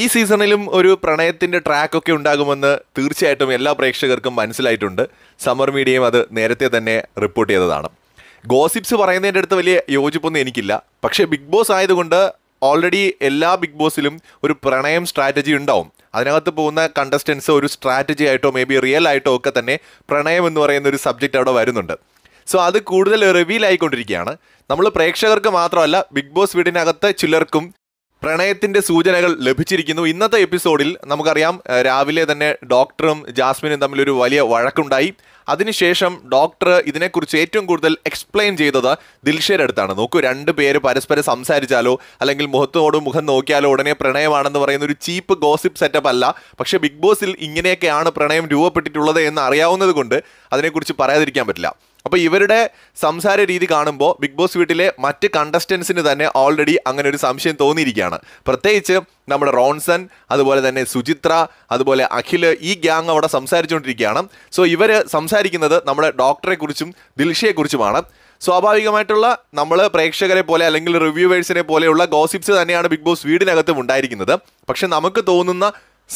ഈ സീസണിലും ഒരു പ്രണയത്തിൻ്റെ ട്രാക്കൊക്കെ ഉണ്ടാകുമെന്ന് തീർച്ചയായിട്ടും എല്ലാ പ്രേക്ഷകർക്കും മനസ്സിലായിട്ടുണ്ട് സമ്മർ മീഡിയയും അത് നേരത്തെ തന്നെ റിപ്പോർട്ട് ചെയ്തതാണ് ഗോസിപ്സ് പറയുന്നതിൻ്റെ അടുത്ത് വലിയ യോജിപ്പൊന്നും എനിക്കില്ല പക്ഷേ ബിഗ് ബോസ് ആയതുകൊണ്ട് ഓൾറെഡി എല്ലാ ബിഗ് ബോസിലും ഒരു പ്രണയം സ്ട്രാറ്റജി ഉണ്ടാവും അതിനകത്ത് പോകുന്ന കണ്ടസ്റ്റൻസ് ഒരു സ്ട്രാറ്റജി ആയിട്ടോ മേ ബി റിയൽ ആയിട്ടോ ഒക്കെ തന്നെ പ്രണയം എന്ന് പറയുന്ന ഒരു സബ്ജക്റ്റ് അവിടെ വരുന്നുണ്ട് സോ അത് കൂടുതൽ റിവീൽ ആയിക്കൊണ്ടിരിക്കുകയാണ് നമ്മൾ പ്രേക്ഷകർക്ക് മാത്രമല്ല ബിഗ് ബോസ് വീടിനകത്ത് ചിലർക്കും പ്രണയത്തിന്റെ സൂചനകൾ ലഭിച്ചിരിക്കുന്നു ഇന്നത്തെ എപ്പിസോഡിൽ നമുക്കറിയാം രാവിലെ തന്നെ ഡോക്ടറും ജാസ്മിനും തമ്മിൽ ഒരു വലിയ വഴക്കുണ്ടായി അതിനുശേഷം ഡോക്ടർ ഇതിനെക്കുറിച്ച് ഏറ്റവും കൂടുതൽ എക്സ്പ്ലെയിൻ ചെയ്തത് ദിൽഷയുടെ അടുത്താണ് നോക്കൂ രണ്ട് പേര് പരസ്പരം സംസാരിച്ചാലോ അല്ലെങ്കിൽ മുഖത്തോടും മുഖം നോക്കിയാലോ ഉടനെ പ്രണയമാണെന്ന് പറയുന്ന ഒരു ചീപ്പ് ഗോസിപ്പ് സെറ്റപ്പ് അല്ല പക്ഷേ ബിഗ് ബോസിൽ ഇങ്ങനെയൊക്കെയാണ് പ്രണയം രൂപപ്പെട്ടിട്ടുള്ളത് എന്ന് അറിയാവുന്നത് കൊണ്ട് അതിനെക്കുറിച്ച് പറയാതിരിക്കാൻ പറ്റില്ല അപ്പോൾ ഇവരുടെ സംസാര രീതി കാണുമ്പോൾ ബിഗ് ബോസ് വീട്ടിലെ മറ്റ് കണ്ടസ്റ്റൻസിന് തന്നെ ഓൾറെഡി അങ്ങനെ ഒരു സംശയം തോന്നിയിരിക്കുകയാണ് പ്രത്യേകിച്ച് നമ്മുടെ റോൺസൺ അതുപോലെ തന്നെ സുചിത്ര അതുപോലെ അഖിൽ ഈ ഗ്യാങ് അവിടെ സംസാരിച്ചുകൊണ്ടിരിക്കുകയാണ് സോ ഇവർ സംസാരിക്കുന്നത് നമ്മുടെ ഡോക്ടറെക്കുറിച്ചും ദിൽഷയെക്കുറിച്ചുമാണ് സ്വാഭാവികമായിട്ടുള്ള നമ്മൾ പ്രേക്ഷകരെ പോലെ അല്ലെങ്കിൽ റിവ്യൂവേഴ്സിനെ പോലെയുള്ള ഗോസിപ്സ് തന്നെയാണ് ബിഗ് ബോസ് വീടിനകത്തും ഉണ്ടായിരിക്കുന്നത് പക്ഷെ നമുക്ക് തോന്നുന്ന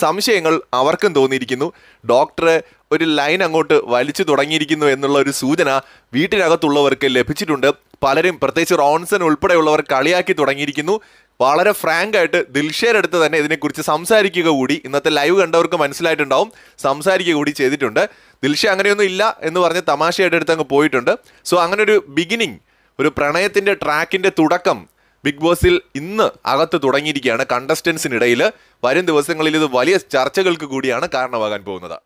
സംശയങ്ങൾ അവർക്കും തോന്നിയിരിക്കുന്നു ഡോക്ടർ ഒരു ലൈൻ അങ്ങോട്ട് വലിച്ചു തുടങ്ങിയിരിക്കുന്നു എന്നുള്ള ഒരു സൂചന വീട്ടിനകത്തുള്ളവർക്ക് ലഭിച്ചിട്ടുണ്ട് പലരും പ്രത്യേകിച്ച് റോൺസൺ ഉൾപ്പെടെയുള്ളവർ കളിയാക്കി തുടങ്ങിയിരിക്കുന്നു വളരെ ഫ്രാങ്ക് ആയിട്ട് ദിൽഷേർ അടുത്ത് തന്നെ ഇതിനെക്കുറിച്ച് സംസാരിക്കുക കൂടി ഇന്നത്തെ ലൈവ് കണ്ടവർക്ക് മനസ്സിലായിട്ടുണ്ടാവും സംസാരിക്കുക കൂടി ചെയ്തിട്ടുണ്ട് ദിൽഷ അങ്ങനെയൊന്നും ഇല്ല എന്ന് പറഞ്ഞ് തമാശയായിട്ട് അടുത്ത് അങ്ങ് പോയിട്ടുണ്ട് സോ അങ്ങനെ ഒരു ബിഗിനിങ് ഒരു പ്രണയത്തിൻ്റെ ട്രാക്കിൻ്റെ തുടക്കം ബിഗ് ബോസിൽ ഇന്ന് അകത്ത് തുടങ്ങിയിരിക്കുകയാണ് കണ്ടസ്റ്റൻസിനിടയിൽ വരും ദിവസങ്ങളിൽ ഇത് വലിയ ചർച്ചകൾക്ക് കൂടിയാണ് കാരണമാകാൻ പോകുന്നത്